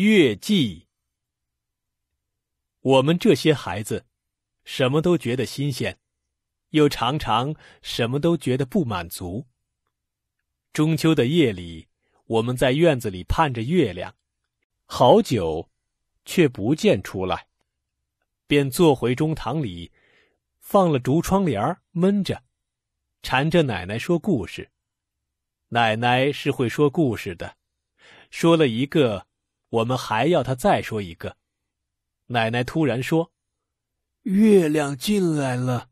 月季。我们这些孩子，什么都觉得新鲜，又常常什么都觉得不满足。中秋的夜里，我们在院子里盼着月亮，好久，却不见出来，便坐回中堂里，放了竹窗帘闷着，缠着奶奶说故事。奶奶是会说故事的，说了一个。我们还要他再说一个。奶奶突然说：“月亮进来了。”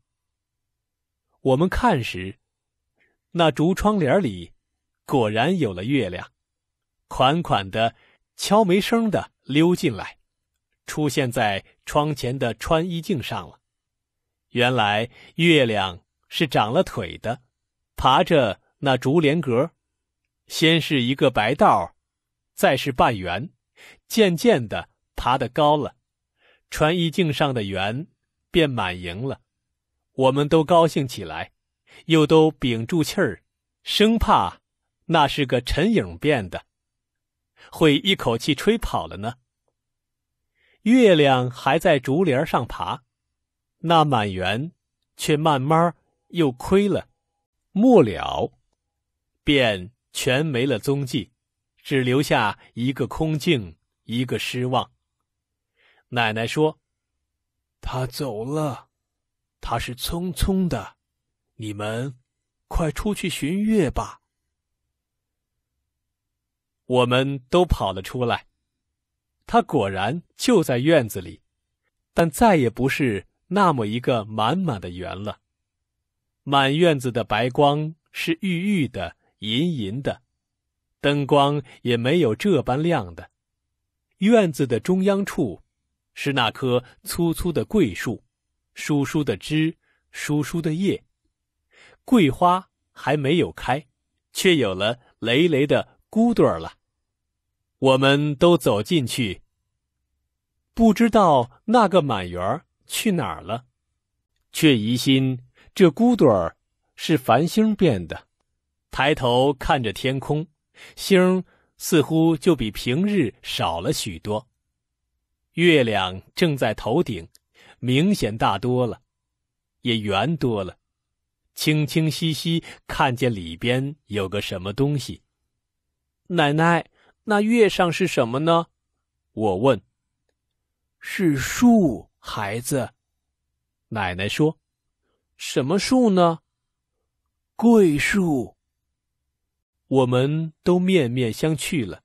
我们看时，那竹窗帘里果然有了月亮，款款的、悄没声的溜进来，出现在窗前的穿衣镜上了。原来月亮是长了腿的，爬着那竹帘格，先是一个白道再是半圆。渐渐的，爬得高了，穿衣镜上的圆变满盈了，我们都高兴起来，又都屏住气儿，生怕那是个陈影变的，会一口气吹跑了呢。月亮还在竹帘上爬，那满圆却慢慢又亏了，末了，便全没了踪迹。只留下一个空镜，一个失望。奶奶说：“他走了，他是匆匆的。你们快出去寻月吧。”我们都跑了出来，他果然就在院子里，但再也不是那么一个满满的圆了。满院子的白光是郁郁的，银银的。灯光也没有这般亮的。院子的中央处，是那棵粗粗的桂树，疏疏的枝，疏疏的叶。桂花还没有开，却有了累累的骨朵儿了。我们都走进去，不知道那个满园去哪儿了，却疑心这骨朵儿是繁星变的。抬头看着天空。星似乎就比平日少了许多，月亮正在头顶，明显大多了，也圆多了，清清晰晰看见里边有个什么东西。奶奶，那月上是什么呢？我问。是树，孩子。奶奶说：“什么树呢？”桂树。我们都面面相觑了，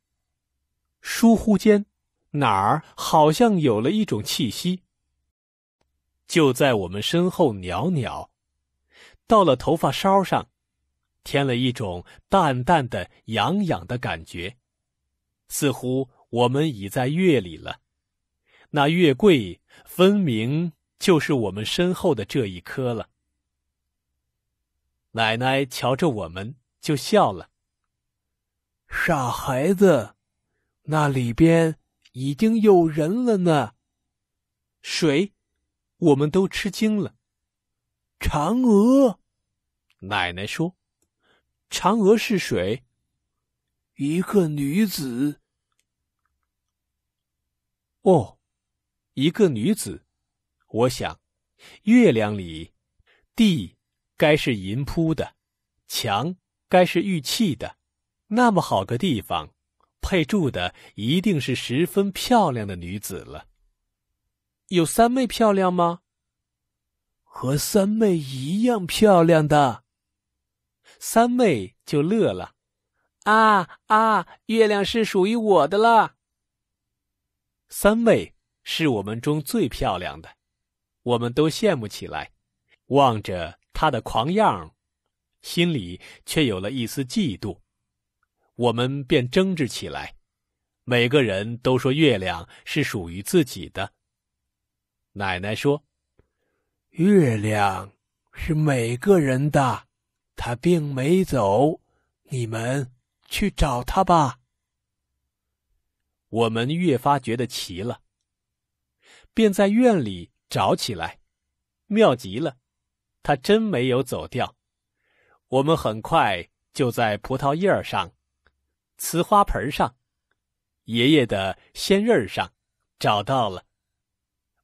疏忽间哪儿好像有了一种气息，就在我们身后袅袅，到了头发梢上，添了一种淡淡的痒痒的感觉，似乎我们已在月里了，那月桂分明就是我们身后的这一棵了。奶奶瞧着我们就笑了。傻孩子，那里边已经有人了呢。谁？我们都吃惊了。嫦娥，奶奶说：“嫦娥是谁？”一个女子。哦，一个女子。我想，月亮里，地该是银铺的，墙该是玉砌的。那么好个地方，配住的一定是十分漂亮的女子了。有三妹漂亮吗？和三妹一样漂亮的。三妹就乐了：“啊啊，月亮是属于我的了。三妹是我们中最漂亮的，我们都羡慕起来，望着她的狂样，心里却有了一丝嫉妒。我们便争执起来，每个人都说月亮是属于自己的。奶奶说：“月亮是每个人的，它并没走，你们去找它吧。”我们越发觉得奇了，便在院里找起来。妙极了，它真没有走掉。我们很快就在葡萄叶儿上。瓷花盆上，爷爷的仙刃上，找到了。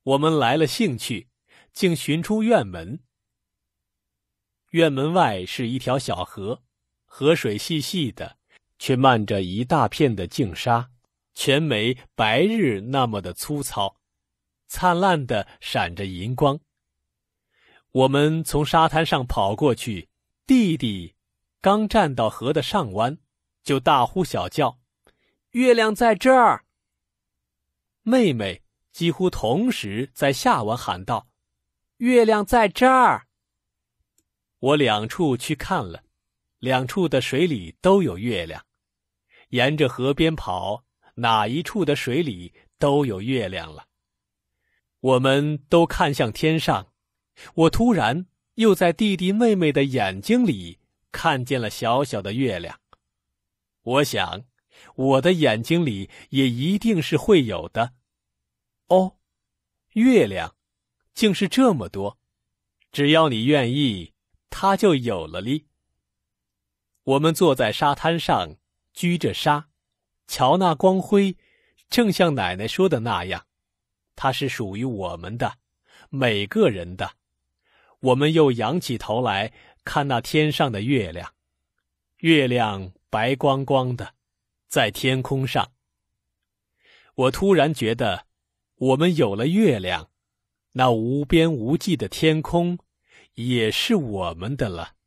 我们来了兴趣，竟寻出院门。院门外是一条小河，河水细细的，却漫着一大片的净沙，全没白日那么的粗糙，灿烂的闪着银光。我们从沙滩上跑过去，弟弟刚站到河的上弯。就大呼小叫，月亮在这儿。妹妹几乎同时在下文喊道：“月亮在这儿。”我两处去看了，两处的水里都有月亮。沿着河边跑，哪一处的水里都有月亮了。我们都看向天上，我突然又在弟弟妹妹的眼睛里看见了小小的月亮。我想，我的眼睛里也一定是会有的。哦，月亮竟是这么多！只要你愿意，它就有了哩。我们坐在沙滩上，掬着沙，瞧那光辉，正像奶奶说的那样，它是属于我们的，每个人的。我们又仰起头来看那天上的月亮，月亮。白光光的，在天空上。我突然觉得，我们有了月亮，那无边无际的天空，也是我们的了。